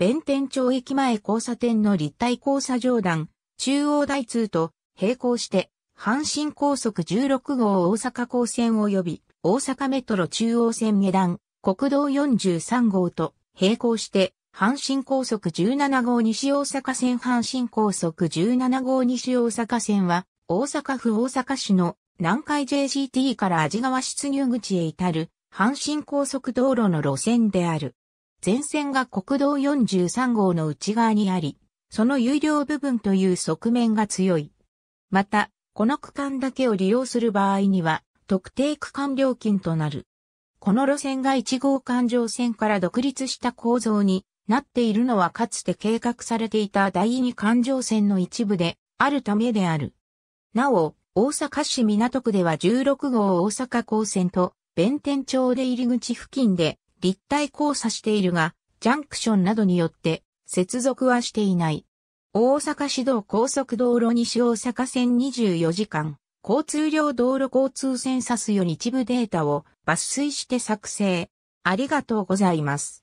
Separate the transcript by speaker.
Speaker 1: 弁天町駅前交差点の立体交差上段、中央台通と並行して、阪神高速16号大阪高線及び大阪メトロ中央線下段、国道43号と並行して、阪神高速17号西大阪線阪神高速17号西大阪線は、大阪府大阪市の南海 JCT から味川出入口へ至る、阪神高速道路の路線である。前線が国道43号の内側にあり、その有料部分という側面が強い。また、この区間だけを利用する場合には、特定区間料金となる。この路線が1号環状線から独立した構造になっているのはかつて計画されていた第2環状線の一部であるためである。なお、大阪市港区では16号大阪港線と弁天町出入り口付近で立体交差しているが、ジャンクションなどによって接続はしていない。大阪市道高速道路西大阪線24時間、交通量道路交通センサスより一部データを抜粋して作成。ありがとうございます。